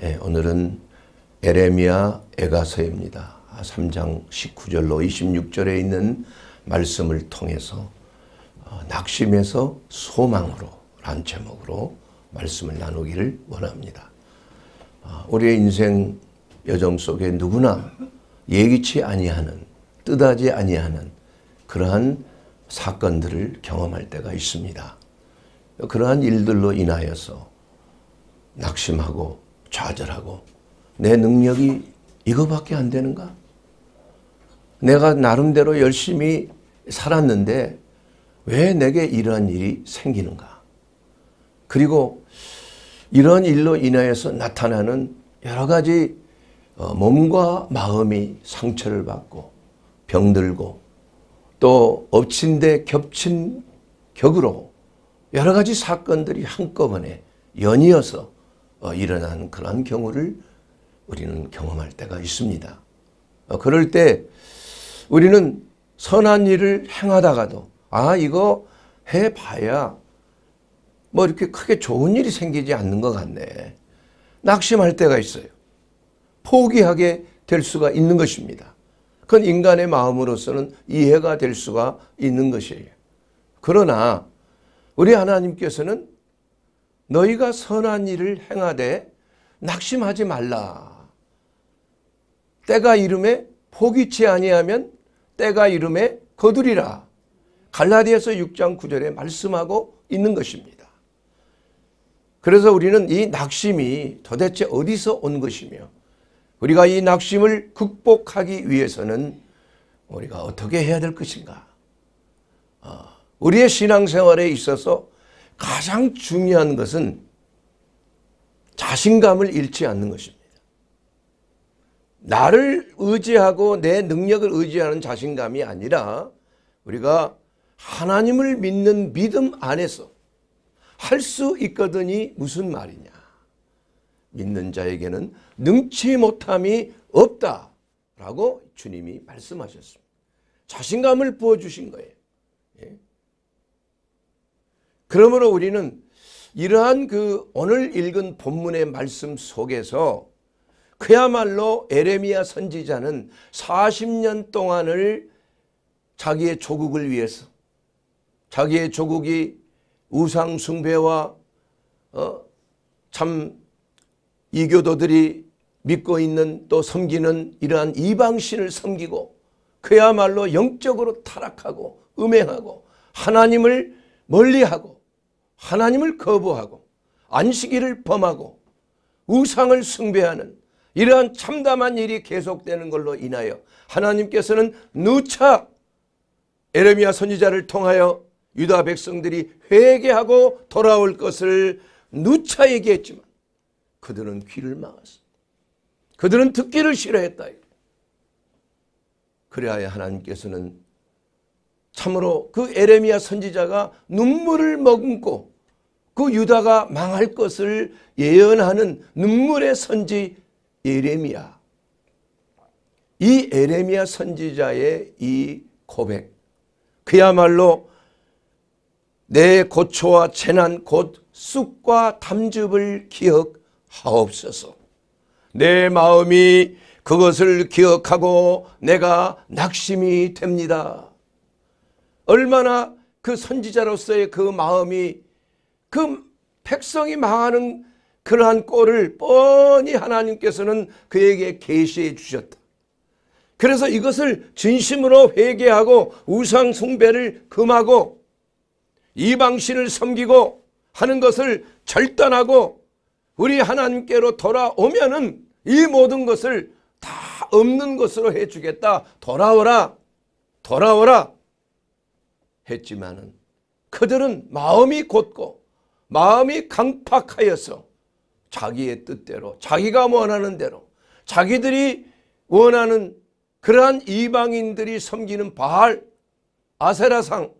예, 오늘은 에레미아 에가서입니다. 3장 아, 19절로 26절에 있는 말씀을 통해서 어, 낙심에서 소망으로 란 제목으로 말씀을 나누기를 원합니다. 아, 우리의 인생 여정 속에 누구나 예기치 아니하는 뜻하지 아니하는 그러한 사건들을 경험할 때가 있습니다. 그러한 일들로 인하여서 낙심하고 좌절하고 내 능력이 이거밖에 안 되는가? 내가 나름대로 열심히 살았는데 왜 내게 이런 일이 생기는가? 그리고 이런 일로 인하여서 나타나는 여러 가지 어, 몸과 마음이 상처를 받고 병들고 또 엎친 데 겹친 격으로 여러 가지 사건들이 한꺼번에 연이어서 어, 일어난 그러한 경우를 우리는 경험할 때가 있습니다. 어, 그럴 때 우리는 선한 일을 행하다가도 아 이거 해봐야 뭐 이렇게 크게 좋은 일이 생기지 않는 것 같네. 낙심할 때가 있어요. 포기하게 될 수가 있는 것입니다. 그건 인간의 마음으로서는 이해가 될 수가 있는 것이에요. 그러나 우리 하나님께서는 너희가 선한 일을 행하되 낙심하지 말라. 때가 이름에 포기치 아니하면 때가 이름에 거두리라. 갈라디아서 6장 9절에 말씀하고 있는 것입니다. 그래서 우리는 이 낙심이 도대체 어디서 온 것이며 우리가 이 낙심을 극복하기 위해서는 우리가 어떻게 해야 될 것인가. 어, 우리의 신앙생활에 있어서 가장 중요한 것은 자신감을 잃지 않는 것입니다. 나를 의지하고 내 능력을 의지하는 자신감이 아니라 우리가 하나님을 믿는 믿음 안에서 할 수 있거든이 무슨 말이냐. 믿는 자에게는 능치 못함이 없다라고 주님이 말씀하셨습니다. 자신감을 부어주신 거예요. 그러므로 우리는 이러한 그 오늘 읽은 본문의 말씀 속에서 그야말로 에레미야 선지자는 40년 동안을 자기의 조국을 위해서 자기의 조국이 우상 숭배와 어, 참 이교도들이 믿고 있는 또 섬기는 이러한 이방신을 섬기고 그야말로 영적으로 타락하고 음행하고 하나님을 멀리하고 하나님을 거부하고 안식일을 범하고 우상을 숭배하는 이러한 참담한 일이 계속되는 걸로 인하여 하나님께서는 누차 에레미아 선지자를 통하여 유다 백성들이 회개하고 돌아올 것을 누차 얘기했지만 그들은 귀를 막았어. 그들은 듣기를 싫어했다. 그래야 하나님께서는 참으로 그에레미아 선지자가 눈물을 머금고 그 유다가 망할 것을 예언하는 눈물의 선지 예레미야. 이 예레미야 선지자의 이 고백. 그야말로 내 고초와 재난 곧 쑥과 담즙을 기억하옵소서. 내 마음이 그것을 기억하고 내가 낙심이 됩니다. 얼마나 그 선지자로서의 그 마음이 그 백성이 망하는 그러한 꼴을 뻔히 하나님께서는 그에게 계시해 주셨다. 그래서 이것을 진심으로 회개하고 우상 숭배를 금하고 이방신을 섬기고 하는 것을 절단하고 우리 하나님께로 돌아오면은 이 모든 것을 다 없는 것으로 해주겠다. 돌아오라. 돌아오라. 했지만은 그들은 마음이 곧고 마음이 강팍하여서 자기의 뜻대로 자기가 원하는 대로 자기들이 원하는 그러한 이방인들이 섬기는 바알 아세라상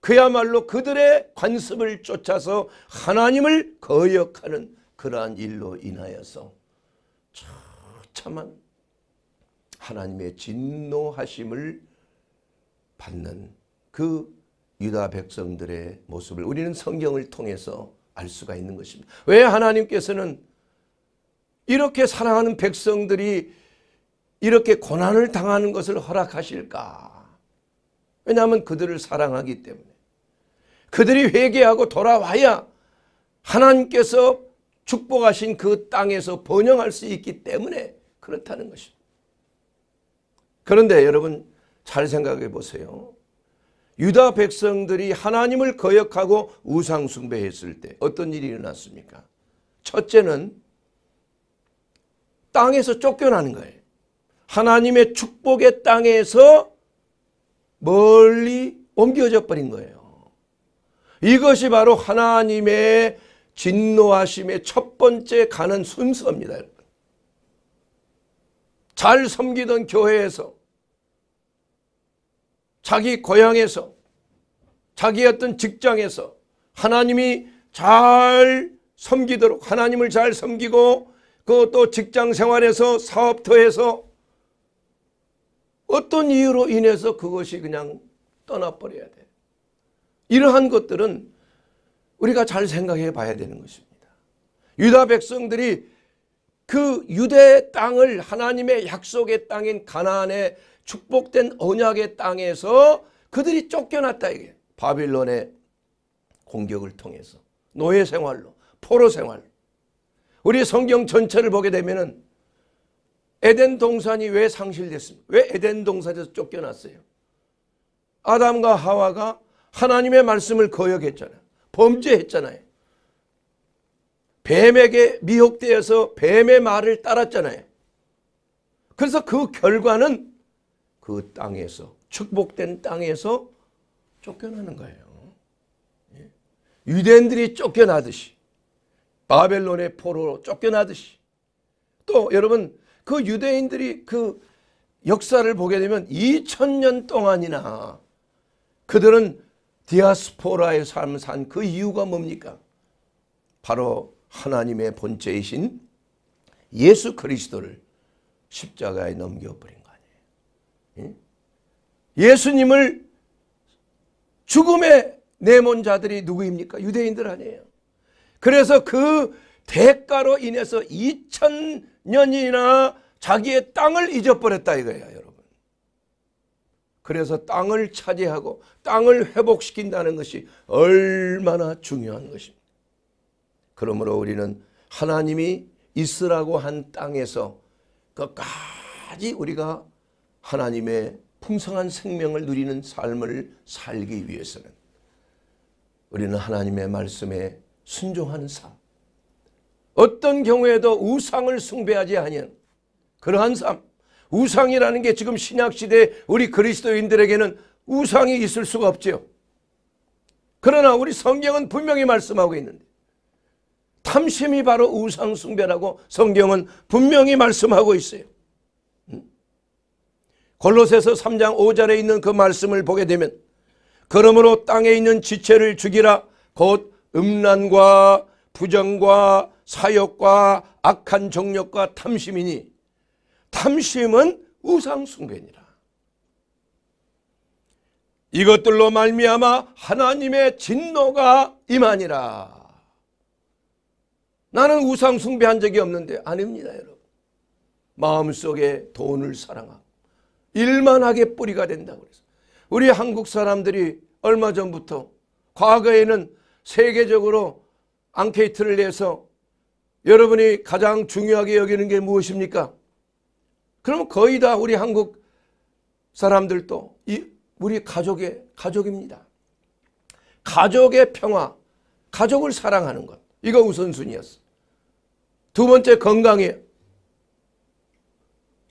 그야말로 그들의 관습을 쫓아서 하나님을 거역하는 그러한 일로 인하여서 처참한 하나님의 진노하심을 받는 그 유다 백성들의 모습을 우리는 성경을 통해서 알 수가 있는 것입니다. 왜 하나님께서는 이렇게 사랑하는 백성들이 이렇게 고난을 당하는 것을 허락하실까? 왜냐하면 그들을 사랑하기 때문에 그들이 회개하고 돌아와야 하나님께서 축복하신 그 땅에서 번영할 수 있기 때문에 그렇다는 것입니다. 그런데 여러분 잘 생각해 보세요. 유다 백성들이 하나님을 거역하고 우상 숭배했을 때 어떤 일이 일어났습니까? 첫째는 땅에서 쫓겨나는 거예요. 하나님의 축복의 땅에서 멀리 옮겨져 버린 거예요. 이것이 바로 하나님의 진노하심의 첫 번째 가는 순서입니다. 잘 섬기던 교회에서 자기 고향에서 자기 어떤 직장에서 하나님이 잘 섬기도록 하나님을 잘 섬기고 그또 직장 생활에서 사업터에서 어떤 이유로 인해서 그것이 그냥 떠나버려야 돼. 이러한 것들은 우리가 잘 생각해 봐야 되는 것입니다. 유다 백성들이 그 유대 땅을 하나님의 약속의 땅인 가나안에 축복된 언약의 땅에서 그들이 쫓겨났다 이게 바빌론의 공격을 통해서 노예 생활로 포로 생활 우리 성경 전체를 보게 되면은 에덴 동산이 왜 상실됐습니까? 왜 에덴 동산에서 쫓겨났어요? 아담과 하와가 하나님의 말씀을 거역했잖아요. 범죄했잖아요. 뱀에게 미혹되어서 뱀의 말을 따랐잖아요. 그래서 그 결과는 그 땅에서 축복된 땅에서 쫓겨나는 거예요. 예? 유대인들이 쫓겨나듯이 바벨론의 포로로 쫓겨나듯이 또 여러분 그 유대인들이 그 역사를 보게 되면 2000년 동안이나 그들은 디아스포라의 삶을 산 그 이유가 뭡니까? 바로 하나님의 본체이신 예수 그리스도를 십자가에 넘겨버린 거예요. 예수님을 죽음에 내몬 자들이 누구입니까? 유대인들 아니에요. 그래서 그 대가로 인해서 2000년이나 자기의 땅을 잊어버렸다 이거예요, 여러분. 그래서 땅을 차지하고 땅을 회복시킨다는 것이 얼마나 중요한 것입니다. 그러므로 우리는 하나님이 있으라고 한 땅에서 끝까지 우리가 하나님의 풍성한 생명을 누리는 삶을 살기 위해서는 우리는 하나님의 말씀에 순종하는 삶 어떤 경우에도 우상을 숭배하지 아니한 그러한 삶 우상이라는 게 지금 신약시대 우리 그리스도인들에게는 우상이 있을 수가 없지요. 그러나 우리 성경은 분명히 말씀하고 있는데 탐심이 바로 우상 숭배라고 성경은 분명히 말씀하고 있어요. 골로새서 3장 5절에 있는 그 말씀을 보게 되면 그러므로 땅에 있는 지체를 죽이라 곧 음란과 부정과 사욕과 악한 정력과 탐심이니 탐심은 우상숭배니라. 이것들로 말미암아 하나님의 진노가 임하니라. 나는 우상숭배한 적이 없는데 아닙니다 여러분. 마음속에 돈을 사랑하고 일만 하게 뿌리가 된다고 그래서 우리 한국 사람들이 얼마 전부터 과거에는 세계적으로 앙케이트를 내서 여러분이 가장 중요하게 여기는 게 무엇입니까? 그럼 거의 다 우리 한국 사람들도 우리 가족의 가족입니다. 가족의 평화, 가족을 사랑하는 것. 이거 우선순위였어. 두 번째 건강이에요.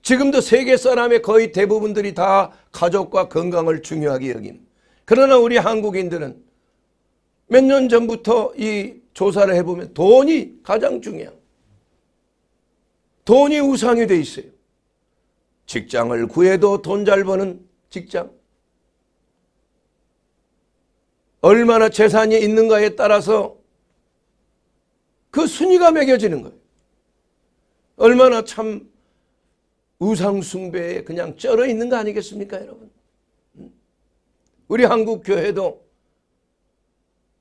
지금도 세계 사람의 거의 대부분들이 다 가족과 건강을 중요하게 여긴. 그러나 우리 한국인들은 몇 년 전부터 이 조사를 해보면 돈이 가장 중요해요. 돈이 우상이 돼 있어요. 직장을 구해도 돈 잘 버는 직장. 얼마나 재산이 있는가에 따라서 그 순위가 매겨지는 거예요. 얼마나 참 우상숭배에 그냥 쩔어 있는 거 아니겠습니까 여러분? 음? 우리 한국교회도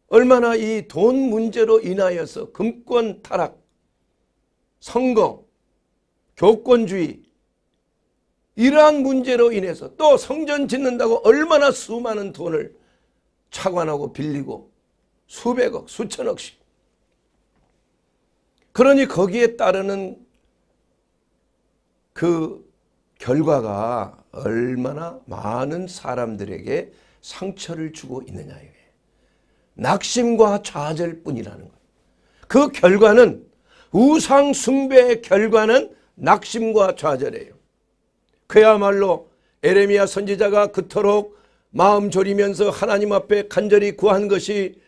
얼마나 이 돈 문제로 인하여서 금권 타락, 선거, 교권주의 이러한 문제로 인해서 또 성전 짓는다고 얼마나 수많은 돈을 차관하고 빌리고 수백억 수천억씩 그러니 거기에 따르는 그 결과가 얼마나 많은 사람들에게 상처를 주고 있느냐 이게 낙심과 좌절 뿐이라는 거예요. 그 결과는 우상 숭배의 결과는 낙심과 좌절이에요. 그야말로 에레미야 선지자가 그토록 마음 졸이면서 하나님 앞에 간절히 구한 것이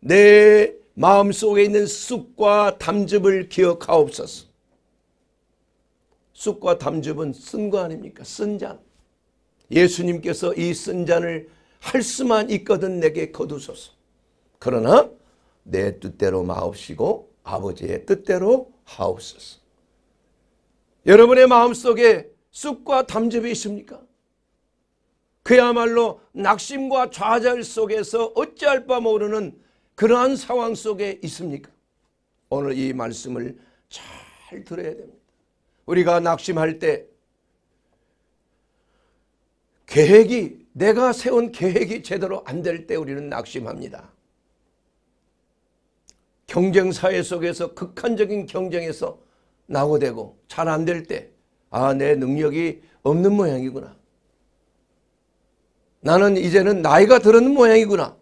내 마음속에 있는 쑥과 담즙을 기억하옵소서. 쑥과 담즙은 쓴 거 아닙니까? 쓴 잔. 예수님께서 이 쓴 잔을 할 수만 있거든 내게 거두소서. 그러나 내 뜻대로 마옵시고 아버지의 뜻대로 하옵소서. 여러분의 마음속에 쑥과 담즙이 있습니까? 그야말로 낙심과 좌절 속에서 어찌할 바 모르는 그러한 상황 속에 있습니까? 오늘 이 말씀을 잘 들어야 됩니다. 우리가 낙심할 때 계획이 내가 세운 계획이 제대로 안 될 때 우리는 낙심합니다. 경쟁 사회 속에서 극한적인 경쟁에서 낙오되고 잘 안 될 때아내 능력이 없는 모양이구나. 나는 이제는 나이가 들은 모양이구나.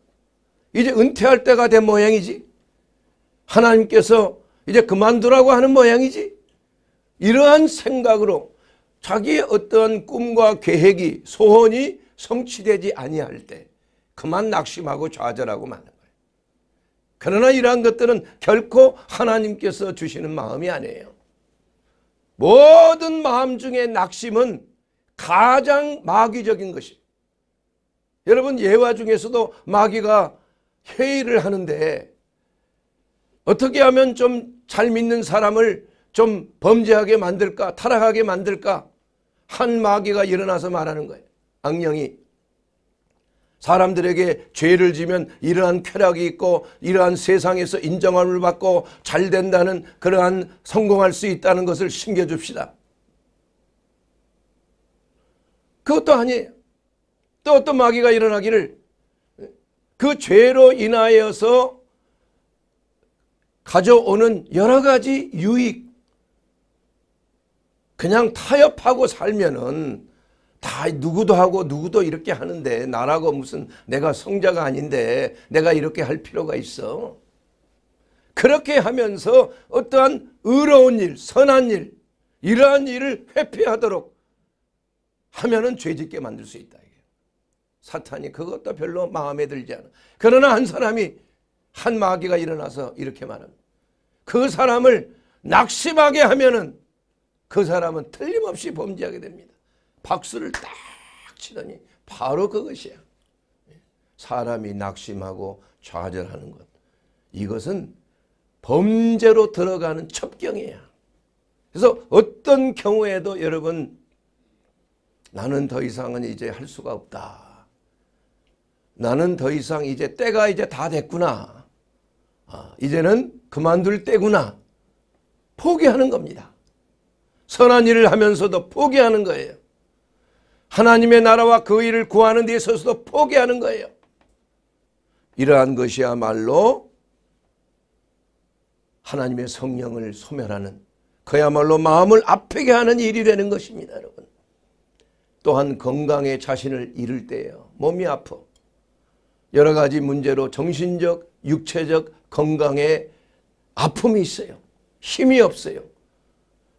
이제 은퇴할 때가 된 모양이지. 하나님께서 이제 그만두라고 하는 모양이지. 이러한 생각으로 자기의 어떤 꿈과 계획이 소원이 성취되지 아니할 때 그만 낙심하고 좌절하고 마는 거예요. 그러나 이러한 것들은 결코 하나님께서 주시는 마음이 아니에요. 모든 마음 중에 낙심은 가장 마귀적인 것이 에요 여러분 예화 중에서도 마귀가 회의를 하는데 어떻게 하면 좀 잘 믿는 사람을 좀 범죄하게 만들까 타락하게 만들까 한 마귀가 일어나서 말하는 거예요. 악령이 사람들에게 죄를 지면 이러한 쾌락이 있고 이러한 세상에서 인정함을 받고 잘 된다는 그러한 성공할 수 있다는 것을 신겨줍시다. 그것도 아니에요. 또 어떤 마귀가 일어나기를 그 죄로 인하여서 가져오는 여러 가지 유익 그냥 타협하고 살면은 다 누구도 하고 누구도 이렇게 하는데 나라고 무슨 내가 성자가 아닌데 내가 이렇게 할 필요가 있어. 그렇게 하면서 어떠한 의로운 일, 선한 일, 이러한 일을 회피하도록 하면은 죄짓게 만들 수 있다. 사탄이 그것도 별로 마음에 들지 않아. 그러나 한 사람이 한 마귀가 일어나서 이렇게 말합니다. 그 사람을 낙심하게 하면은 그 사람은 틀림없이 범죄하게 됩니다. 박수를 딱 치더니 바로 그것이야. 사람이 낙심하고 좌절하는 것. 이것은 범죄로 들어가는 첩경이야. 그래서 어떤 경우에도 여러분 나는 더 이상은 이제 할 수가 없다. 나는 더 이상 이제 때가 이제 다 됐구나. 아, 이제는 그만둘 때구나. 포기하는 겁니다. 선한 일을 하면서도 포기하는 거예요. 하나님의 나라와 그 일을 구하는 데 있어서도 포기하는 거예요. 이러한 것이야말로 하나님의 성령을 소멸하는 그야말로 마음을 아프게 하는 일이 되는 것입니다. 여러분. 또한 건강에 자신을 잃을 때예요. 몸이 아파. 여러 가지 문제로 정신적, 육체적 건강에 아픔이 있어요. 힘이 없어요.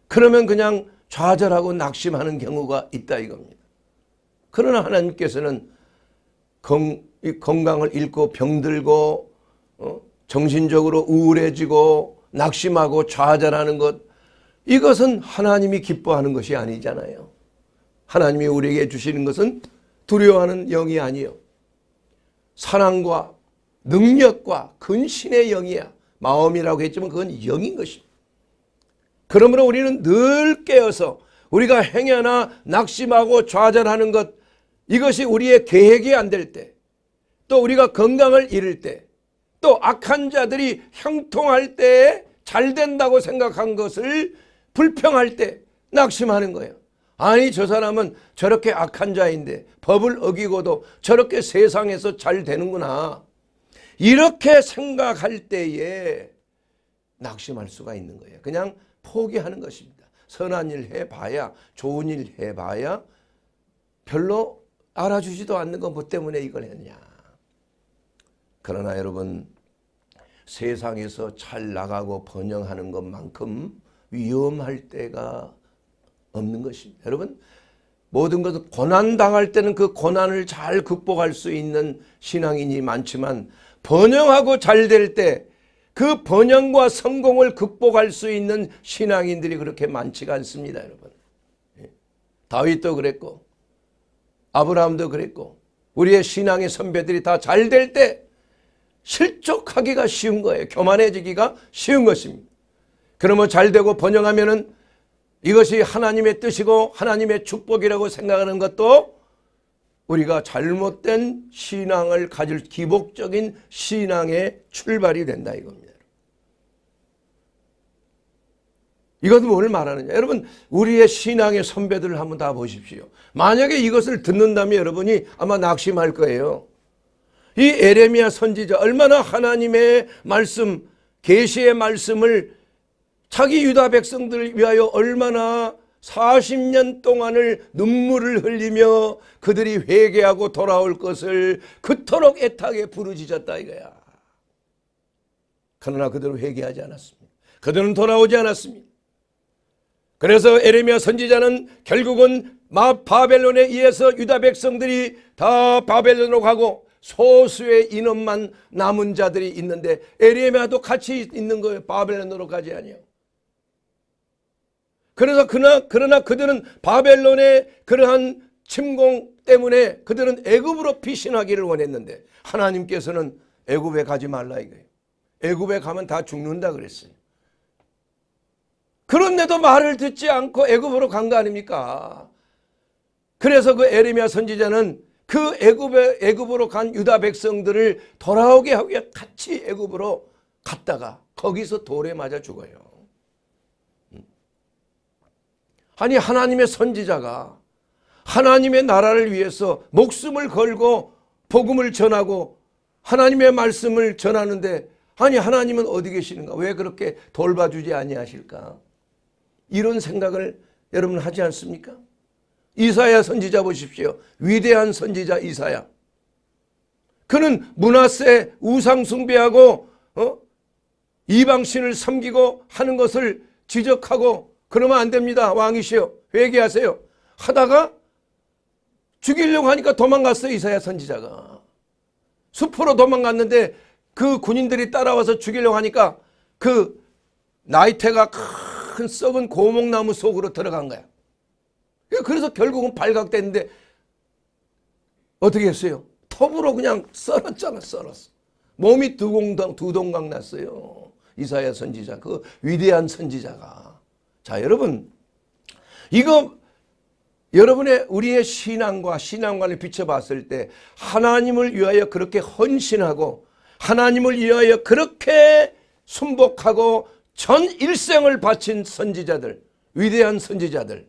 그러면 그냥 좌절하고 낙심하는 경우가 있다 이겁니다. 그러나 하나님께서는 건, 강을 잃고 병들고 어, 정신적으로 우울해지고 낙심하고 좌절하는 것 이것은 하나님이 기뻐하는 것이 아니잖아요. 하나님이 우리에게 주시는 것은 두려워하는 영이 아니요. 사랑과 능력과 근신의 영이야. 마음이라고 했지만 그건 영인 것입니다. 그러므로 우리는 늘 깨어서 우리가 행여나 낙심하고 좌절하는 것 이것이 우리의 계획이 안 될 때 또 우리가 건강을 잃을 때 또 악한 자들이 형통할 때에 잘 된다고 생각한 것을 불평할 때 낙심하는 거예요. 아니 저 사람은 저렇게 악한 자인데 법을 어기고도 저렇게 세상에서 잘 되는구나. 이렇게 생각할 때에 낙심할 수가 있는 거예요. 그냥 포기하는 것입니다. 선한 일 해봐야 좋은 일 해봐야 별로 알아주지도 않는 건 뭐 때문에 이걸 했냐. 그러나 여러분 세상에서 잘 나가고 번영하는 것만큼 위험할 때가 없는 것입니다. 여러분 모든 것은 고난당할 때는 그 고난을 잘 극복할 수 있는 신앙인이 많지만 번영하고 잘될때 그 번영과 성공을 극복할 수 있는 신앙인들이 그렇게 많지가 않습니다. 여러분. 예. 다윗도 그랬고 아브라함도 그랬고 우리의 신앙의 선배들이 다 잘 될 때 실족하기가 쉬운 거예요. 교만해지기가 쉬운 것입니다. 그러면 잘 되고 번영하면 은 이것이 하나님의 뜻이고 하나님의 축복이라고 생각하는 것도 우리가 잘못된 신앙을 가질 기복적인 신앙의 출발이 된다 이겁니다. 이것은 뭘 말하느냐. 여러분 우리의 신앙의 선배들을 한번 다 보십시오. 만약에 이것을 듣는다면 여러분이 아마 낙심할 거예요. 이 에레미야 선지자 얼마나 하나님의 말씀 계시의 말씀을 자기 유다 백성들을 위하여 얼마나 40년 동안을 눈물을 흘리며 그들이 회개하고 돌아올 것을 그토록 애타게 부르짖었다 이거야. 그러나 그들은 회개하지 않았습니다. 그들은 돌아오지 않았습니다. 그래서 에레미야 선지자는 결국은 마 바벨론에 의해서 유다 백성들이 다 바벨론으로 가고 소수의 인원만 남은 자들이 있는데 에레미야도 같이 있는 거예요. 바벨론으로 가지 아니요. 그래서 그나 그러나 그들은 바벨론의 그러한 침공 때문에 그들은 애굽으로 피신하기를 원했는데 하나님께서는 애굽에 가지 말라 이거예요. 애굽에 가면 다 죽는다 그랬어요. 그런데도 말을 듣지 않고 애굽으로 간 거 아닙니까? 그래서 그 에레미야 선지자는 그 애굽에 애굽으로 간 유다 백성들을 돌아오게 하기 위해 같이 애굽으로 갔다가 거기서 돌에 맞아 죽어요. 음. 아니 하나님의 선지자가 하나님의 나라를 위해서 목숨을 걸고 복음을 전하고 하나님의 말씀을 전하는데 아니 하나님은 어디 계시는가? 왜 그렇게 돌봐주지 아니하실까? 이런 생각을 여러분 하지 않습니까? 이사야 선지자 보십시오. 위대한 선지자 이사야. 그는 문화세 우상 숭배하고 어? 이방신을 섬기고 하는 것을 지적하고 그러면 안 됩니다. 왕이시여 회개하세요. 하다가 죽이려고 하니까 도망갔어요. 이사야 선지자가. 숲으로 도망갔는데 그 군인들이 따라와서 죽이려고 하니까 그 나이테가 큰 썩은 고목나무 속으로 들어간 거야. 예, 그래서 결국은 발각됐는데 어떻게 했어요? 톱으로 그냥 썰었잖아 썰었어. 몸이 두 공당 두 동강 났어요. 이사야 선지자 그 위대한 선지자가 자 여러분 이거 여러분의 우리의 신앙과 신앙관을 비춰봤을 때 하나님을 위하여 그렇게 헌신하고 하나님을 위하여 그렇게 순복하고 전 일생을 바친 선지자들 위대한 선지자들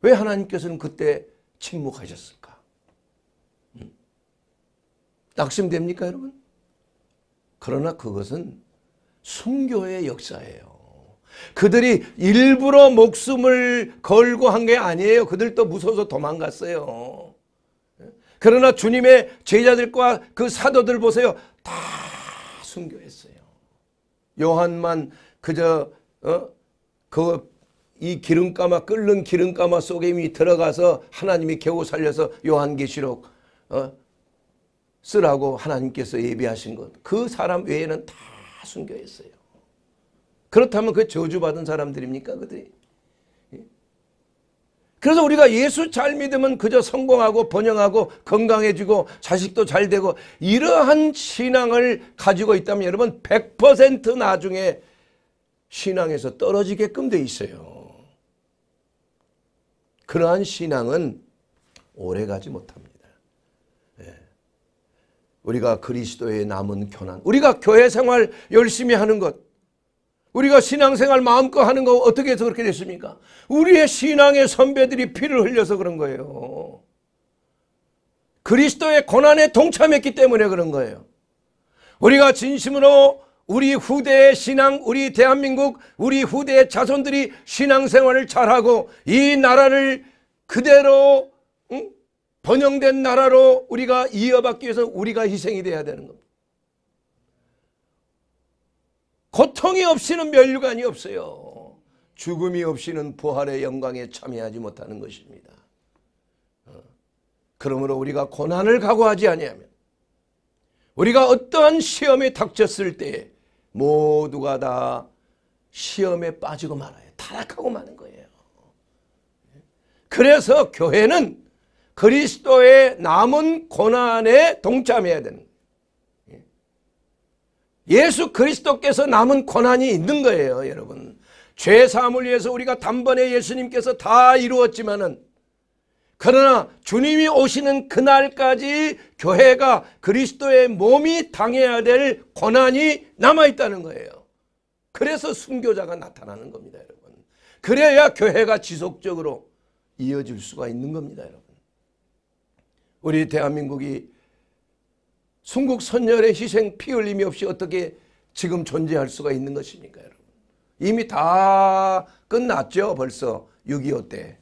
왜 하나님께서는 그때 침묵하셨을까? 음. 낙심됩니까 여러분? 그러나 그것은 순교의 역사예요. 그들이 일부러 목숨을 걸고 한 게 아니에요. 그들도 무서워서 도망갔어요. 예? 그러나 주님의 제자들과 그 사도들 보세요. 다 순교했어요. 요한만 그저 어? 그 이 기름가마 끓는 기름가마 속에 이미 들어가서 하나님이 겨우 살려서 요한계시록 어? 쓰라고 하나님께서 예비하신 것. 그 사람 외에는 다 숨겨 있어요. 그렇다면 그 저주받은 사람들입니까 그들이? 그래서 우리가 예수 잘 믿으면 그저 성공하고 번영하고 건강해지고 자식도 잘 되고 이러한 신앙을 가지고 있다면 여러분 100% 나중에 신앙에서 떨어지게끔 돼 있어요. 그러한 신앙은 오래가지 못합니다. 예. 우리가 그리스도의 남은 교난, 우리가 교회 생활 열심히 하는 것, 우리가 신앙생활 마음껏 하는 거 어떻게 해서 그렇게 됐습니까? 우리의 신앙의 선배들이 피를 흘려서 그런 거예요. 그리스도의 고난에 동참했기 때문에 그런 거예요. 우리가 진심으로 우리 후대의 신앙, 우리 대한민국, 우리 후대의 자손들이 신앙생활을 잘하고 이 나라를 그대로 번영된 나라로 우리가 이어받기 위해서 우리가 희생이 돼야 되는 겁니다. 고통이 없이는 멸류관이 없어요. 죽음이 없이는 부활의 영광에 참여하지 못하는 것입니다. 어. 그러므로 우리가 고난을 각오하지 아니하면 우리가 어떠한 시험에 닥쳤을 때 모두가 다 시험에 빠지고 말아요. 타락하고 마는 거예요. 그래서 교회는 그리스도의 남은 고난에 동참해야 되는 거예요. 예수 그리스도께서 남은 권한이 있는 거예요 여러분 죄 사함을 위해서 우리가 단번에 예수님께서 다 이루었지만은 그러나 주님이 오시는 그날까지 교회가 그리스도의 몸이 당해야 될 고난이 남아있다는 거예요. 그래서 순교자가 나타나는 겁니다. 여러분. 그래야 교회가 지속적으로 이어질 수가 있는 겁니다. 여러분. 우리 대한민국이 순국 선열의 희생 피 흘림이 없이 어떻게 지금 존재할 수가 있는 것입니까 여러분. 이미 다 끝났죠 벌써 6.25 때.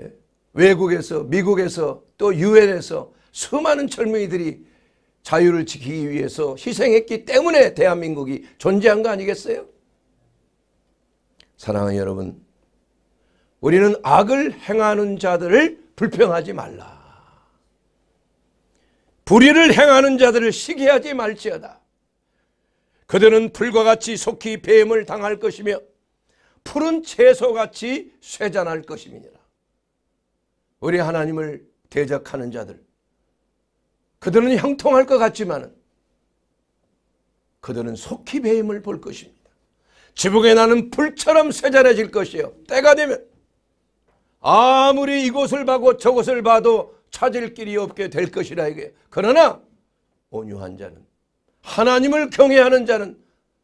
예? 외국에서 미국에서 또 유엔에서 수많은 젊은이들이 자유를 지키기 위해서 희생했기 때문에 대한민국이 존재한 거 아니겠어요? 사랑하는 여러분 우리는 악을 행하는 자들을 불평하지 말라. 불의를 행하는 자들을 시기하지 말지어다. 그들은 불과 같이 속히 뱀을 당할 것이며 푸른 채소같이 쇠잔할 것임이니라. 우리 하나님을 대적하는 자들 그들은 형통할 것 같지만 그들은 속히 배임을 볼 것입니다. 지붕에 나는 불처럼 쇠잔해질 것이요. 때가 되면 아무리 이곳을 봐고 저곳을 봐도 찾을 길이 없게 될 것이라 이게. 그러나 온유한 자는 하나님을 경외하는 자는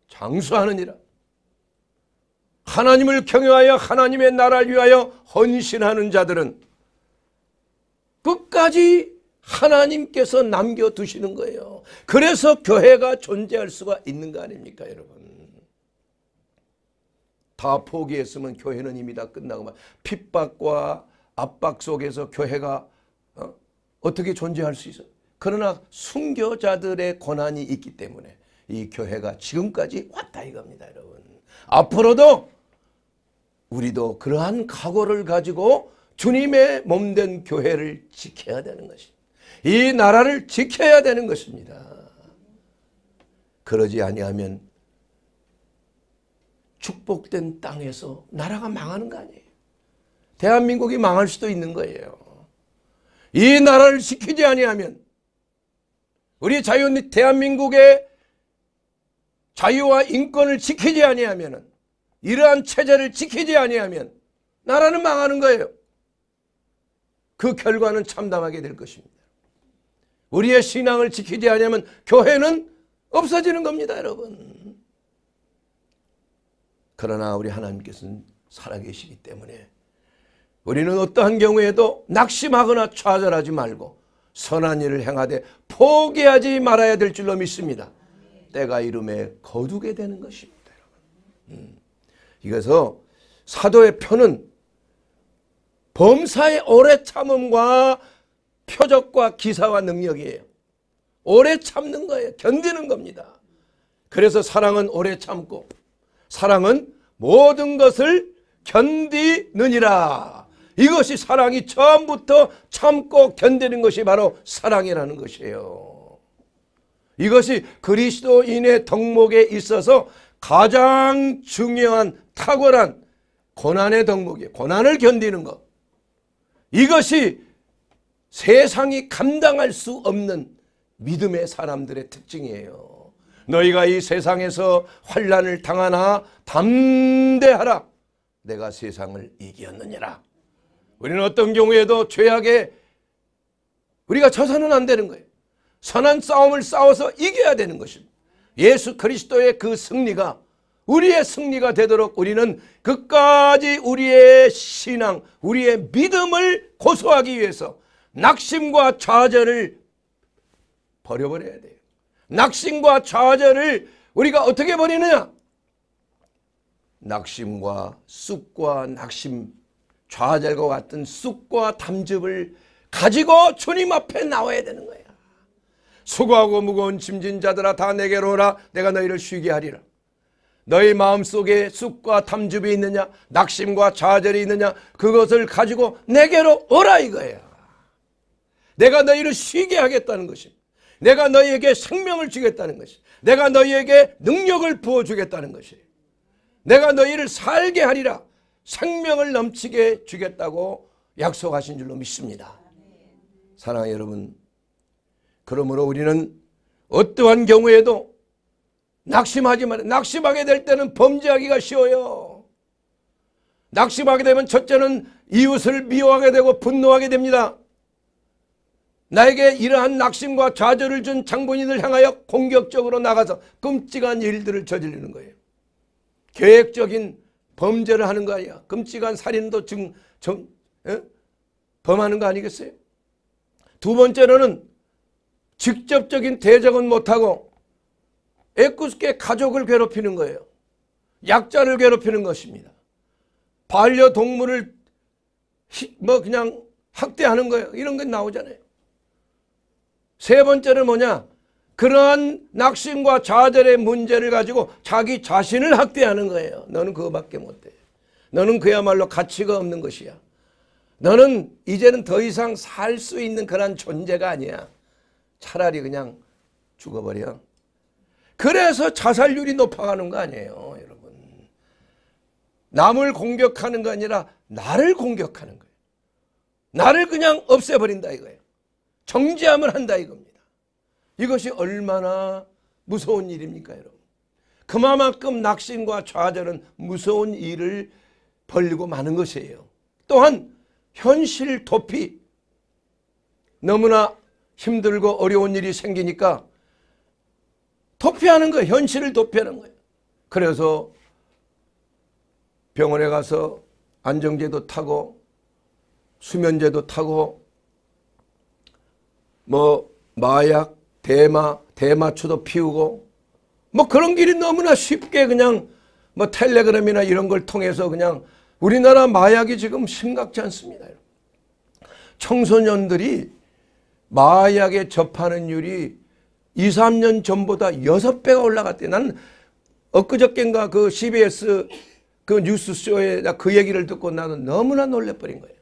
장수하느니라. 하나님을 경외하여 하나님의 나라를 위하여 헌신하는 자들은 끝까지 하나님께서 남겨두시는 거예요. 그래서 교회가 존재할 수가 있는 거 아닙니까 여러분. 다 포기했으면 교회는 이미 다 끝나고 막 핍박과 압박 속에서 교회가 어떻게 존재할 수 있어? 그러나 순교자들의 권한이 있기 때문에 이 교회가 지금까지 왔다 이겁니다 여러분. 앞으로도 우리도 그러한 각오를 가지고 주님의 몸된 교회를 지켜야 되는 것입니다. 이 나라를 지켜야 되는 것입니다. 그러지 아니하면 축복된 땅에서 나라가 망하는 거 아니에요. 대한민국이 망할 수도 있는 거예요. 이 나라를 지키지 아니하면 우리 자유 대한민국의 자유와 인권을 지키지 아니하면 이러한 체제를 지키지 아니하면 나라는 망하는 거예요. 그 결과는 참담하게 될 것입니다. 우리의 신앙을 지키지 않으면 교회는 없어지는 겁니다 여러분. 그러나 우리 하나님께서는 살아계시기 때문에 우리는 어떠한 경우에도 낙심하거나 좌절하지 말고 선한 일을 행하되 포기하지 말아야 될 줄로 믿습니다. 때가 이름에 거두게 되는 것입니다. 음. 이래서 사도의 표는 범사의 오래 참음과 표적과 기사와 능력이에요. 오래 참는 거예요. 견디는 겁니다. 그래서 사랑은 오래 참고 사랑은 모든 것을 견디느니라. 이것이 사랑이 처음부터 참고 견디는 것이 바로 사랑이라는 것이에요. 이것이 그리스도인의 덕목에 있어서 가장 중요한 탁월한 고난의 덕목이에요. 고난을 견디는 것. 이것이 세상이 감당할 수 없는 믿음의 사람들의 특징이에요. 너희가 이 세상에서 환란을 당하나 담대하라. 내가 세상을 이기느니라 우리는 어떤 경우에도 죄악에 우리가 져서는 안 되는 거예요. 선한 싸움을 싸워서 이겨야 되는 것입니다. 예수 그리스도의 그 승리가 우리의 승리가 되도록 우리는 끝까지 우리의 신앙, 우리의 믿음을 고소하기 위해서 낙심과 좌절을 버려버려야 돼요. 낙심과 좌절을 우리가 어떻게 버리느냐? 낙심과 쑥과 낙심 좌절과 같은 쑥과 담즙을 가지고 주님 앞에 나와야 되는 거야. 수고하고 무거운 짐진 자들아 다 내게로 오라 내가 너희를 쉬게 하리라. 너희 마음속에 쑥과 탐즙이 있느냐 낙심과 좌절이 있느냐 그것을 가지고 내게로 오라 이거야. 내가 너희를 쉬게 하겠다는 것이 내가 너희에게 생명을 주겠다는 것이 내가 너희에게 능력을 부어주겠다는 것이 내가 너희를 살게 하리라 생명을 넘치게 주겠다고 약속하신 줄로 믿습니다. 사랑하 여러분 그러므로 우리는 어떠한 경우에도 낙심하지 말아요. 낙심하게 될 때는 범죄하기가 쉬워요. 낙심하게 되면 첫째는 이웃을 미워하게 되고 분노하게 됩니다. 나에게 이러한 낙심과 좌절을 준 장본인을 향하여 공격적으로 나가서 끔찍한 일들을 저지르는 거예요. 계획적인 범죄를 하는 거 아니야. 끔찍한 살인도 증, 정, 에? 예? 범하는 거 아니겠어요? 두 번째로는 직접적인 대적은 못하고 애꿎게 가족을 괴롭히는 거예요. 약자를 괴롭히는 것입니다. 반려동물을 뭐 그냥 학대하는 거예요. 이런 게 나오잖아요. 세 번째는 뭐냐? 그러한 낙심과 좌절의 문제를 가지고 자기 자신을 학대하는 거예요. 너는 그거밖에 못돼. 너는 그야말로 가치가 없는 것이야. 너는 이제는 더 이상 살 수 있는 그런 존재가 아니야. 차라리 그냥 죽어버려. 그래서 자살률이 높아가는 거 아니에요. 여러분. 남을 공격하는 거 아니라 나를 공격하는 거예요. 나를 그냥 없애버린다 이거예요. 정지함을 한다 이겁니다. 이것이 얼마나 무서운 일입니까 여러분. 그만큼 낙심과 좌절은 무서운 일을 벌리고 마는 것이에요. 또한 현실 도피 너무나 힘들고 어려운 일이 생기니까 도피하는 거예요. 현실을 도피하는 거예요. 그래서 병원에 가서 안정제도 타고 수면제도 타고 뭐 마약 대마, 대마초도 피우고 뭐 그런 길이 너무나 쉽게 그냥 뭐 텔레그램이나 이런 걸 통해서 그냥 우리나라 마약이 지금 심각치 않습니다. 청소년들이 마약에 접하는 율이 2, 3년 전보다 6배가 올라갔대. 난 엊그저껜가 그 CBS 그 뉴스쇼에 그 얘기를 듣고 나는 너무나 놀래버린 거예요.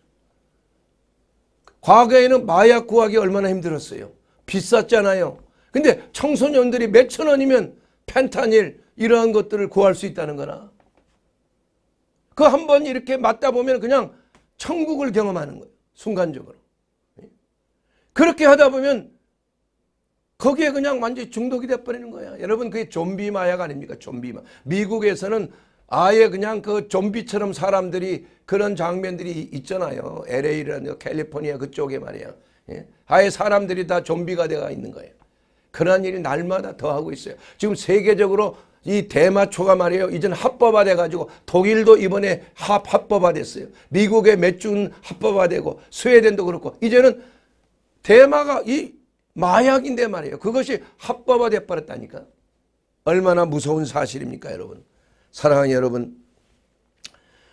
과거에는 마약 구하기 얼마나 힘들었어요. 비쌌잖아요. 근데 청소년들이 몇 천 원이면 펜타닐 이러한 것들을 구할 수 있다는 거나 그 한번 이렇게 맞다 보면 그냥 천국을 경험하는 거예요. 순간적으로. 그렇게 하다 보면 거기에 그냥 완전히 중독이 돼버리는 거야. 여러분 그게 좀비 마약 아닙니까? 좀비 마약. 미국에서는 아예 그냥 그 좀비처럼 사람들이 그런 장면들이 있잖아요. LA라는 캘리포니아 그쪽에 말이야. 예? 아예 사람들이 다 좀비가 되어 있는 거예요. 그러 일이 날마다 더하고 있어요. 지금 세계적으로 이 대마초가 말이에요. 이젠 합법화돼가지고 독일도 이번에 합, 합법화됐어요. 미국의 맥주는 합법화되고 스웨덴도 그렇고 이제는 대마가 이 마약인데 말이에요. 그것이 합법화돼 버렸다니까. 얼마나 무서운 사실입니까 여러분. 사랑하는 여러분.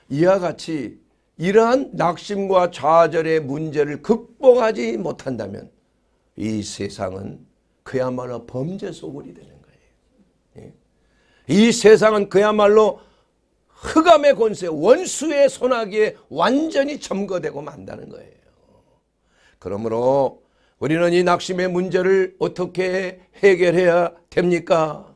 이와 같이 이러한 낙심과 좌절의 문제를 극복하지 못한다면 이 세상은 그야말로 범죄 소굴이 되는 거예요. 예? 이 세상은 그야말로 흑암의 권세, 원수의 손아귀에 완전히 점거되고 만다는 거예요. 그러므로 우리는 이 낙심의 문제를 어떻게 해결해야 됩니까?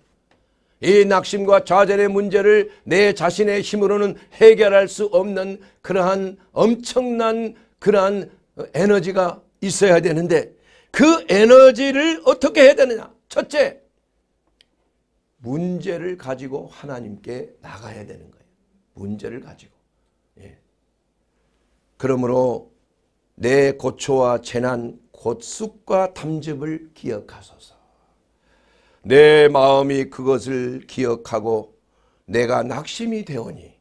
이 낙심과 좌절의 문제를 내 자신의 힘으로는 해결할 수 없는 그러한 엄청난 그러한 어, 에너지가 있어야 되는데 그 에너지를 어떻게 해야 되느냐? 첫째, 문제를 가지고 하나님께 나가야 되는 거예요. 문제를 가지고. 예. 그러므로 내 고초와 재난, 곧 쑥과 탐집을 기억하소서. 내 마음이 그것을 기억하고 내가 낙심이 되오니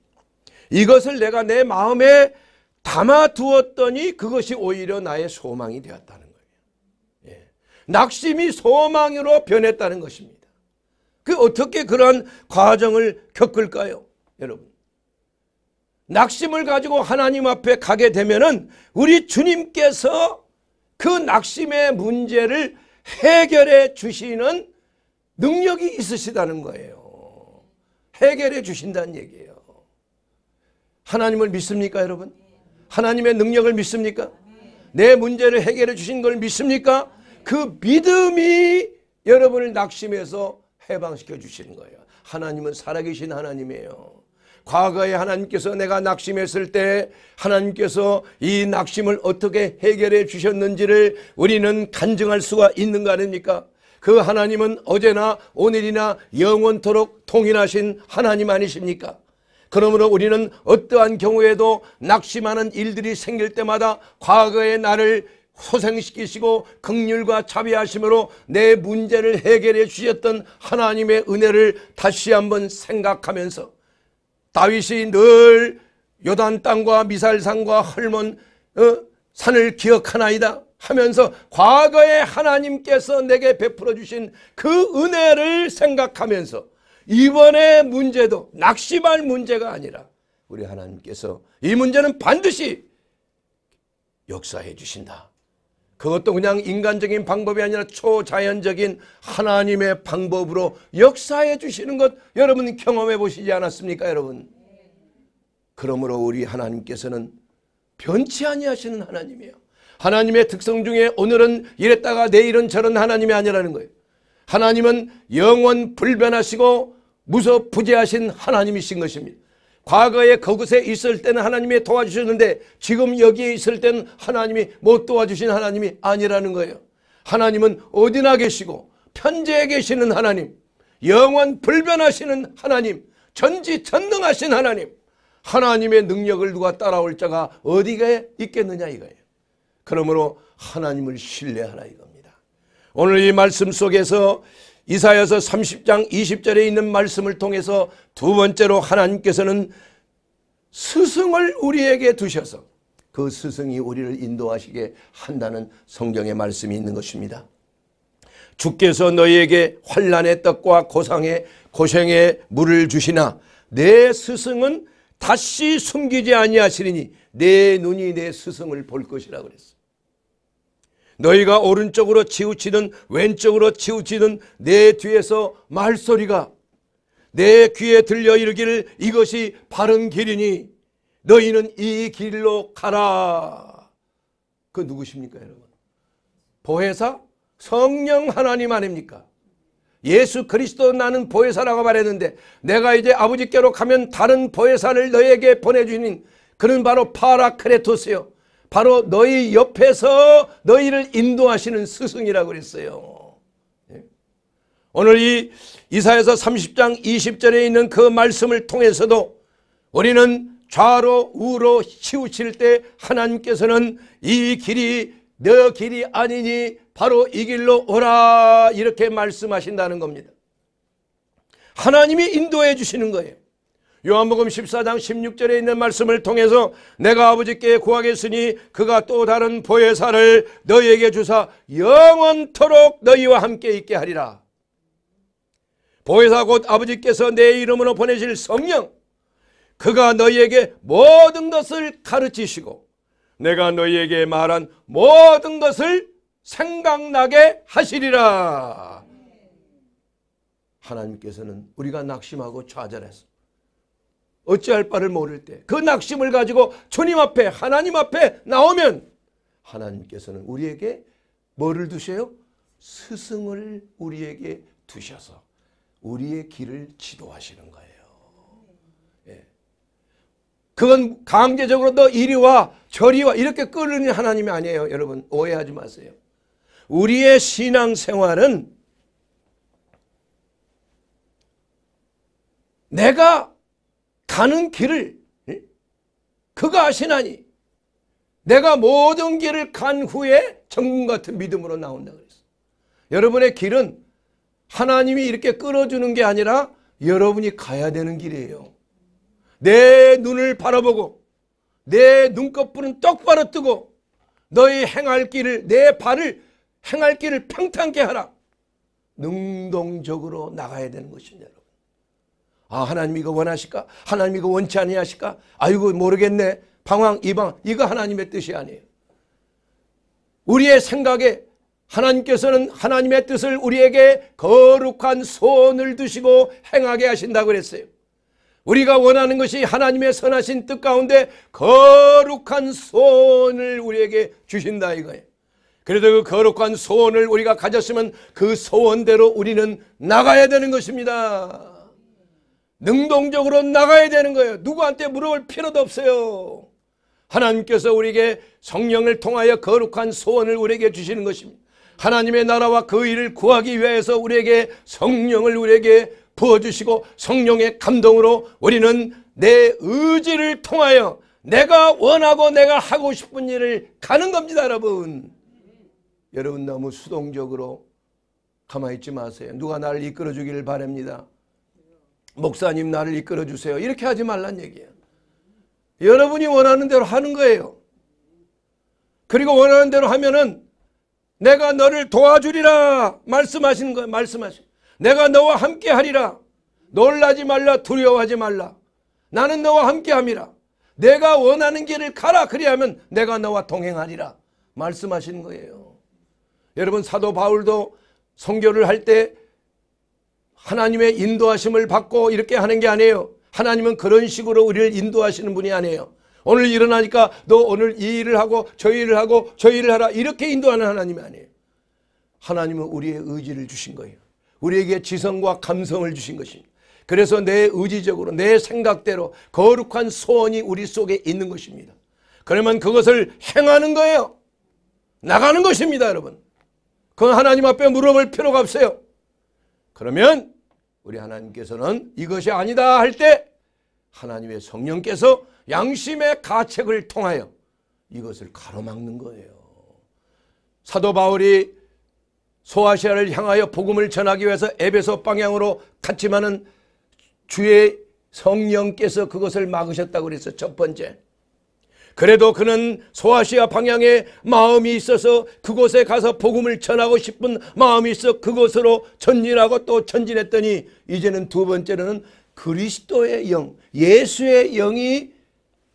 이것을 내가 내 마음에 담아두었더니 그것이 오히려 나의 소망이 되었다는 거예요. 예. 낙심이 소망으로 변했다는 것입니다. 그 어떻게 그런 과정을 겪을까요? 여러분. 낙심을 가지고 하나님 앞에 가게 되면은 우리 주님께서 그 낙심의 문제를 해결해 주시는 능력이 있으시다는 거예요. 해결해 주신다는 얘기예요. 하나님을 믿습니까 여러분? 하나님의 능력을 믿습니까? 내 문제를 해결해 주신 걸 믿습니까? 그 믿음이 여러분을 낙심해서 해방시켜 주시는 거예요. 하나님은 살아계신 하나님이에요. 과거에 하나님께서 내가 낙심했을 때 하나님께서 이 낙심을 어떻게 해결해 주셨는지를 우리는 간증할 수가 있는 거 아닙니까? 그 하나님은 어제나 오늘이나 영원토록 통일하신 하나님 아니십니까? 그러므로 우리는 어떠한 경우에도 낙심하는 일들이 생길 때마다 과거의 나를 소생시키시고 극률과 자비하심으로 내 문제를 해결해 주셨던 하나님의 은혜를 다시 한번 생각하면서 다윗이 늘 요단 땅과 미살산과 헐몬 어, 산을 기억하나이다. 하면서 과거에 하나님께서 내게 베풀어 주신 그 은혜를 생각하면서 이번에 문제도 낙심할 문제가 아니라 우리 하나님께서 이 문제는 반드시 역사해 주신다. 그것도 그냥 인간적인 방법이 아니라 초자연적인 하나님의 방법으로 역사해 주시는 것 여러분 경험해 보시지 않았습니까 여러분? 그러므로 우리 하나님께서는 변치 아니하시는 하나님이에요. 하나님의 특성 중에 오늘은 이랬다가 내일은 저런 하나님이 아니라는 거예요. 하나님은 영원 불변하시고 무소부재하신 하나님이신 것입니다. 과거에 그곳에 있을 때는 하나님이 도와주셨는데 지금 여기에 있을 때는 하나님이 못 도와주신 하나님이 아니라는 거예요. 하나님은 어디나 계시고 편재에 계시는 하나님, 영원 불변하시는 하나님, 전지전능하신 하나님, 하나님의 능력을 누가 따라올 자가 어디가 있겠느냐 이거예요. 그러므로 하나님을 신뢰하라 이겁니다. 오늘 이 말씀 속에서 이사여서 30장 20절에 있는 말씀을 통해서 두 번째로 하나님께서는 스승을 우리에게 두셔서 그 스승이 우리를 인도하시게 한다는 성경의 말씀이 있는 것입니다. 주께서 너희에게 환란의 떡과 고상의 고생의 물을 주시나 내 스승은 다시 숨기지 아니하시리니 내 눈이 내 스승을 볼 것이라 그랬어. 너희가 오른쪽으로 치우치든 왼쪽으로 치우치든 내 뒤에서 말소리가 내 귀에 들려 이르기를 이것이 바른 길이니 너희는 이 길로 가라. 그 누구십니까 여러분? 보혜사 성령 하나님 아닙니까? 예수 그리스도 나는 보혜사라고 말했는데 내가 이제 아버지께로 가면 다른 보혜사를 너에게 보내주는 그는 바로 파라크레토스요. 바로 너희 옆에서 너희를 인도하시는 스승이라고 그랬어요. 예? 오늘 이 이사에서 30장 20절에 있는 그 말씀을 통해서도 우리는 좌로 우로 치우칠 때 하나님께서는 이 길이 너 길이 아니니 바로 이 길로 오라 이렇게 말씀하신다는 겁니다. 하나님이 인도해 주시는 거예요. 요한복음 14장 16절에 있는 말씀을 통해서 내가 아버지께 구하겠으니 그가 또 다른 보혜사를 너희에게 주사 영원토록 너희와 함께 있게 하리라. 보혜사 곧 아버지께서 내 이름으로 보내실 성령 그가 너희에게 모든 것을 가르치시고 내가 너희에게 말한 모든 것을 생각나게 하시리라. 하나님께서는 우리가 낙심하고 좌절해서 어찌할 바를 모를 때 그 낙심을 가지고 주님 앞에 하나님 앞에 나오면 하나님께서는 우리에게 뭐를 두세요? 스승을 우리에게 두셔서 우리의 길을 지도하시는 거예요. 예. 그건 강제적으로 너 이리 와 저리 와 이렇게 끌는 하나님이 아니에요. 여러분 오해하지 마세요. 우리의 신앙생활은 내가 가는 길을 예? 그가 하시나니 내가 모든 길을 간 후에 정금 같은 믿음으로 나온다 그랬어. 여러분의 길은 하나님이 이렇게 끌어주는 게 아니라 여러분이 가야 되는 길이에요. 내 눈을 바라보고 내 눈꺼풀은 똑바로 뜨고 너의 행할 길을 내 발을 행할 길을 평탄케 하라. 능동적으로 나가야 되는 것입니다. 아 하나님 이거 원하실까? 하나님 이거 원치 아니하실까? 아이고 모르겠네. 방황 이방 이거 하나님의 뜻이 아니에요. 우리의 생각에 하나님께서는 하나님의 뜻을 우리에게 거룩한 소원을 두시고 행하게 하신다고 그랬어요. 우리가 원하는 것이 하나님의 선하신 뜻 가운데 거룩한 소원을 우리에게 주신다 이거예요. 그래도 그 거룩한 소원을 우리가 가졌으면 그 소원대로 우리는 나가야 되는 것입니다. 능동적으로 나가야 되는 거예요. 누구한테 물어볼 필요도 없어요. 하나님께서 우리에게 성령을 통하여 거룩한 소원을 우리에게 주시는 것입니다. 하나님의 나라와 그 일을 구하기 위해서 우리에게 성령을 우리에게 부어주시고 성령의 감동으로 우리는 내 의지를 통하여 내가 원하고 내가 하고 싶은 일을 가는 겁니다 여러분. 여러분 너무 수동적으로 가만히 있지 마세요. 누가 나를 이끌어주기를 바랍니다. 목사님 나를 이끌어 주세요. 이렇게 하지 말란 얘기예요. 여러분이 원하는 대로 하는 거예요. 그리고 원하는 대로 하면은 내가 너를 도와주리라 말씀하시는 거예요. 말씀하시. 내가 너와 함께 하리라. 놀라지 말라 두려워하지 말라. 나는 너와 함께 함이라. 내가 원하는 길을 가라 그리하면 내가 너와 동행하리라 말씀하시는 거예요. 여러분 사도 바울도 성교를 할때 하나님의 인도하심을 받고 이렇게 하는 게 아니에요. 하나님은 그런 식으로 우리를 인도하시는 분이 아니에요. 오늘 일어나니까 너 오늘 이 일을 하고 저 일을 하고 저 일을 하라 이렇게 인도하는 하나님이 아니에요. 하나님은 우리의 의지를 주신 거예요. 우리에게 지성과 감성을 주신 것입니다. 그래서 내 의지적으로 내 생각대로 거룩한 소원이 우리 속에 있는 것입니다. 그러면 그것을 행하는 거예요. 나가는 것입니다 여러분. 그건 하나님 앞에 물어볼 필요가 없어요. 그러면 우리 하나님께서는 이것이 아니다 할 때 하나님의 성령께서 양심의 가책을 통하여 이것을 가로막는 거예요. 사도 바울이 소아시아를 향하여 복음을 전하기 위해서 에베소 방향으로 갔지만은 주의 성령께서 그것을 막으셨다고 그래서 첫 번째 그래도 그는 소아시아 방향에 마음이 있어서 그곳에 가서 복음을 전하고 싶은 마음이 있어 그곳으로 전진하고 또 전진했더니 이제는 두 번째로는 그리스도의 영, 예수의 영이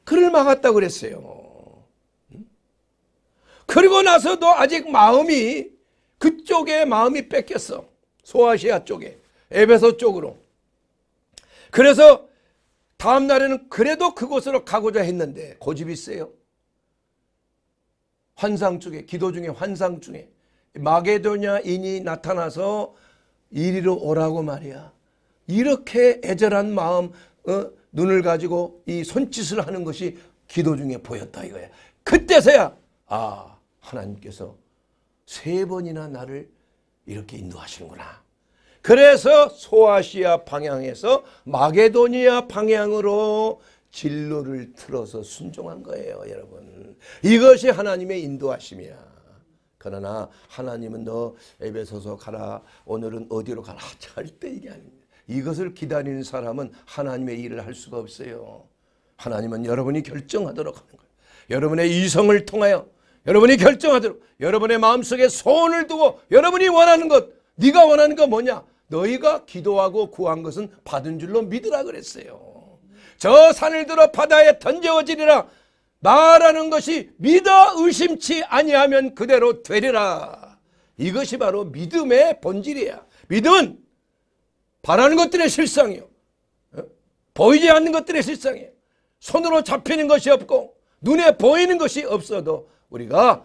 그를 막았다 그랬어요. 그리고 나서도 아직 마음이 그쪽에 마음이 뺏겼어. 소아시아 쪽에 에베소 쪽으로. 그래서 다음 날에는 그래도 그곳으로 가고자 했는데 고집이 세요. 환상 중에 기도 중에 환상 중에 마게도냐인이 나타나서 이리로 오라고 말이야. 이렇게 애절한 마음 어, 눈을 가지고 이 손짓을 하는 것이 기도 중에 보였다 이거야. 그때서야 아 하나님께서 세 번이나 나를 이렇게 인도하시는구나. 그래서 소아시아 방향에서 마게도니아 방향으로 진로를 틀어서 순종한 거예요 여러분. 이것이 하나님의 인도하심이야. 그러나 하나님은 너 에베소서 가라 오늘은 어디로 가라 절대 이게 아닙니다. 이것을 기다리는 사람은 하나님의 일을 할 수가 없어요. 하나님은 여러분이 결정하도록 하는 거예요. 여러분의 이성을 통하여 여러분이 결정하도록 여러분의 마음속에 소원을 두고 여러분이 원하는 것 네가 원하는 거 뭐냐 너희가 기도하고 구한 것은 받은 줄로 믿으라 그랬어요. 저 산을 들어 바다에 던져지리라 말하는 것이 믿어 의심치 아니하면 그대로 되리라. 이것이 바로 믿음의 본질이야. 믿음은 바라는 것들의 실상이요. 어? 보이지 않는 것들의 실상이요 손으로 잡히는 것이 없고 눈에 보이는 것이 없어도 우리가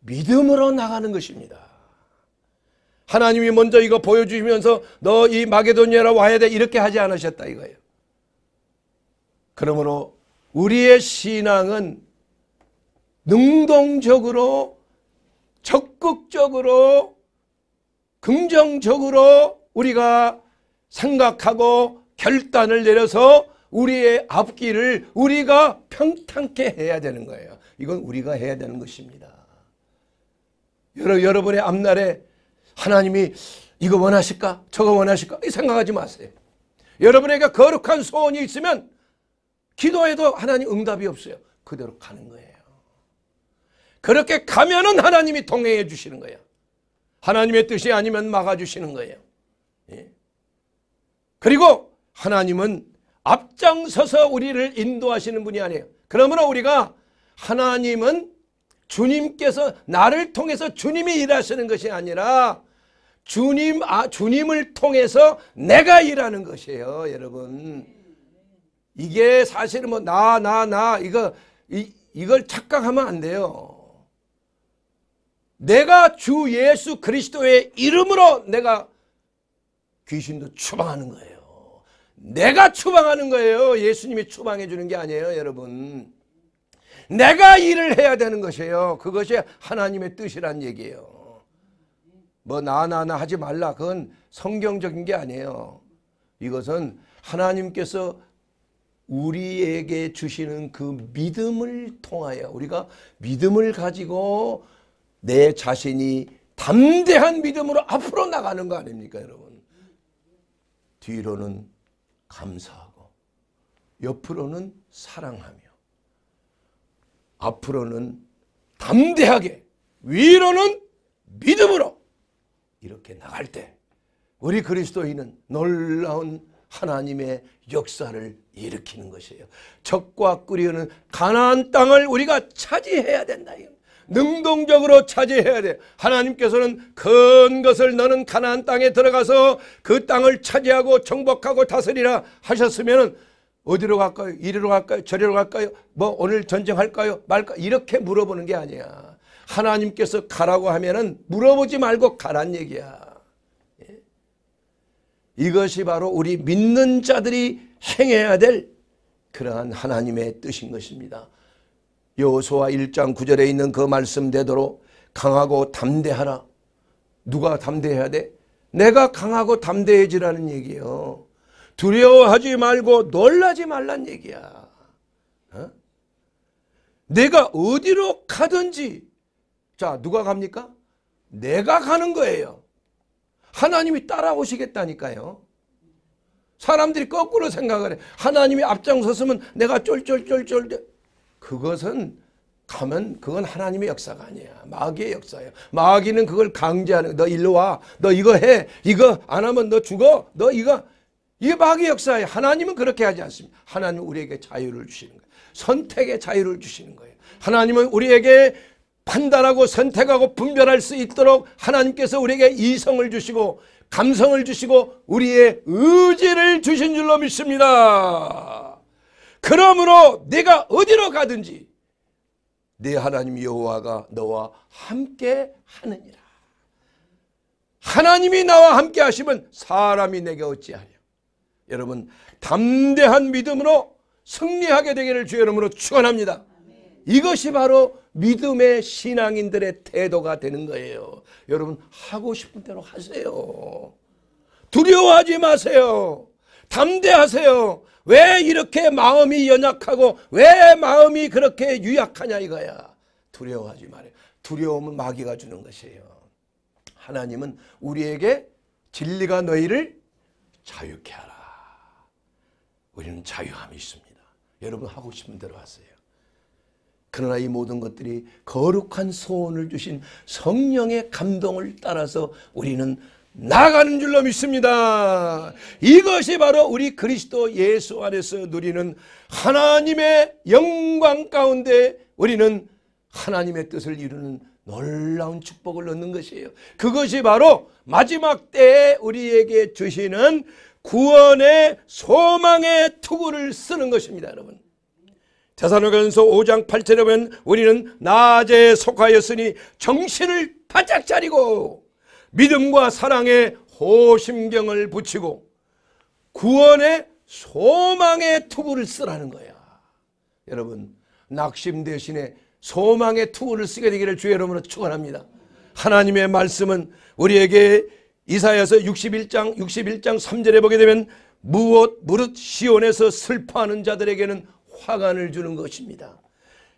믿음으로 나가는 것입니다. 하나님이 먼저 이거 보여주시면서 너 이 마게도니아로 와야 돼 이렇게 하지 않으셨다 이거예요. 그러므로 우리의 신앙은 능동적으로 적극적으로 긍정적으로 우리가 생각하고 결단을 내려서 우리의 앞길을 우리가 평탄케 해야 되는 거예요. 이건 우리가 해야 되는 것입니다. 여러, 여러분의 앞날에 하나님이 이거 원하실까? 저거 원하실까? 생각하지 마세요. 여러분에게 거룩한 소원이 있으면 기도해도 하나님 응답이 없어요. 그대로 가는 거예요. 그렇게 가면은 하나님이 동행해 주시는 거예요. 하나님의 뜻이 아니면 막아주시는 거예요. 예. 그리고 하나님은 앞장서서 우리를 인도하시는 분이 아니에요. 그러므로 우리가 하나님은 주님께서 나를 통해서 주님이 일하시는 것이 아니라 주님 아 주님을 통해서 내가 일하는 것이에요, 여러분. 이게 사실은 뭐나 나 나 이거 이, 이걸 착각하면 안 돼요. 내가 주 예수 그리스도의 이름으로 내가 귀신도 추방하는 거예요. 내가 추방하는 거예요. 예수님이 추방해 주는 게 아니에요, 여러분. 내가 일을 해야 되는 것이에요. 그것이 하나님의 뜻이란 얘기예요. 뭐 나나나 하지 말라 그건 성경적인 게 아니에요. 이것은 하나님께서 우리에게 주시는 그 믿음을 통하여 우리가 믿음을 가지고 내 자신이 담대한 믿음으로 앞으로 나가는 거 아닙니까 여러분 뒤로는 감사하고 옆으로는 사랑하며 앞으로는 담대하게 위로는 믿음으로 이렇게 나갈 때 우리 그리스도인은 놀라운 하나님의 역사를 일으키는 것이에요. 적과 꿀이는 가나안 땅을 우리가 차지해야 된다. 능동적으로 차지해야 돼. 하나님께서는 큰 것을 너는 가나안 땅에 들어가서 그 땅을 차지하고 정복하고 다스리라 하셨으면 어디로 갈까요? 이리로 갈까요? 저리로 갈까요? 뭐 오늘 전쟁할까요? 말까 이렇게 물어보는 게 아니야. 하나님께서 가라고 하면은 물어보지 말고 가란 얘기야. 예? 이것이 바로 우리 믿는 자들이 행해야 될 그러한 하나님의 뜻인 것입니다. 여호수아 1장 9절에 있는 그 말씀대로 강하고 담대하라. 누가 담대해야 돼? 내가 강하고 담대해지라는 얘기요. 두려워하지 말고 놀라지 말란 얘기야. 어? 내가 어디로 가든지 자 누가 갑니까? 내가 가는 거예요. 하나님이 따라오시겠다니까요. 사람들이 거꾸로 생각을 해. 하나님이 앞장섰으면 내가 쫄쫄쫄쫄. 그것은 가면 그건 하나님의 역사가 아니야. 마귀의 역사예요. 마귀는 그걸 강제하는 너 일로 와. 너 이거 해. 이거 안 하면 너 죽어. 너 이거. 이게 마귀의 역사예요. 하나님은 그렇게 하지 않습니다. 하나님은 우리에게 자유를 주시는 거예요. 선택의 자유를 주시는 거예요. 하나님은 우리에게 판단하고 선택하고 분별할 수 있도록 하나님께서 우리에게 이성을 주시고 감성을 주시고 우리의 의지를 주신 줄로 믿습니다. 그러므로 네가 어디로 가든지 네 하나님 여호와가 너와 함께 하느니라. 하나님이 나와 함께 하시면 사람이 내게 어찌하려. 여러분 담대한 믿음으로 승리하게 되기를 주의 름으로 축원합니다. 이것이 바로 믿음의 신앙인들의 태도가 되는 거예요. 여러분 하고 싶은 대로 하세요. 두려워하지 마세요. 담대하세요. 왜 이렇게 마음이 연약하고 왜 마음이 그렇게 유약하냐 이거야. 두려워하지 말아요. 두려움은 마귀가 주는 것이에요. 하나님은 우리에게 진리가 너희를 자유케 하라. 우리는 자유함이 있습니다. 여러분 하고 싶은 대로 하세요. 그러나 이 모든 것들이 거룩한 소원을 주신 성령의 감동을 따라서 우리는 나가는 줄로 믿습니다. 이것이 바로 우리 그리스도 예수 안에서 누리는 하나님의 영광 가운데 우리는 하나님의 뜻을 이루는 놀라운 축복을 얻는 것이에요. 그것이 바로 마지막 때에 우리에게 주시는 구원의 소망의 투구를 쓰는 것입니다, 여러분. 대산로견서 5장 8절에 보면 우리는 낮에 속하였으니 정신을 바짝 차리고 믿음과 사랑에 호심경을 붙이고 구원의 소망의 투구를 쓰라는 거야. 여러분 낙심 대신에 소망의 투구를 쓰게 되기를 주의 이름으로 축원합니다. 하나님의 말씀은 우리에게 이사야서 61장 61장 3절에 보게 되면 무엇 무릇 시온에서 슬퍼하는 자들에게는 화관을 주는 것입니다.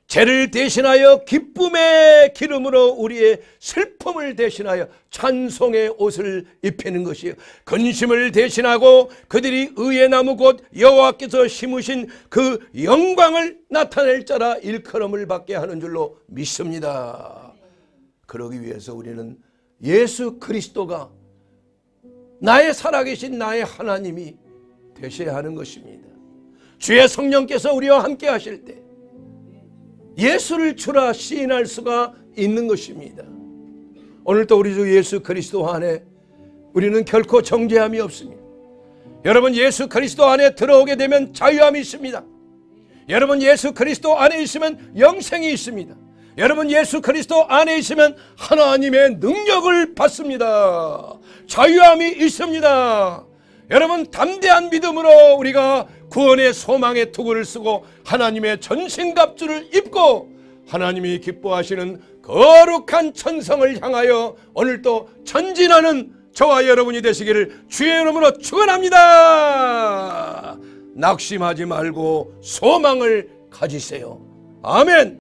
죄를 대신하여 기쁨의 기름으로 우리의 슬픔을 대신하여 찬송의 옷을 입히는 것이요 근심을 대신하고 그들이 의의 나무 곧 여호와께서 심으신 그 영광을 나타낼 자라 일컬음을 받게 하는 줄로 믿습니다. 그러기 위해서 우리는 예수 그리스도가 나의 살아계신 나의 하나님이 되셔야 하는 것입니다. 주의 성령께서 우리와 함께 하실 때 예수를 주라 시인할 수가 있는 것입니다. 오늘도 우리 주 예수 그리스도 안에 우리는 결코 정죄함이 없습니다. 여러분 예수 그리스도 안에 들어오게 되면 자유함이 있습니다. 여러분 예수 그리스도 안에 있으면 영생이 있습니다. 여러분 예수 그리스도 안에 있으면 하나님의 능력을 받습니다. 자유함이 있습니다. 여러분 담대한 믿음으로 우리가 구원의 소망의 투구를 쓰고 하나님의 전신갑주를 입고 하나님이 기뻐하시는 거룩한 천성을 향하여 오늘도 전진하는 저와 여러분이 되시기를 주의 이름으로 축원합니다. 낙심하지 말고 소망을 가지세요. 아멘.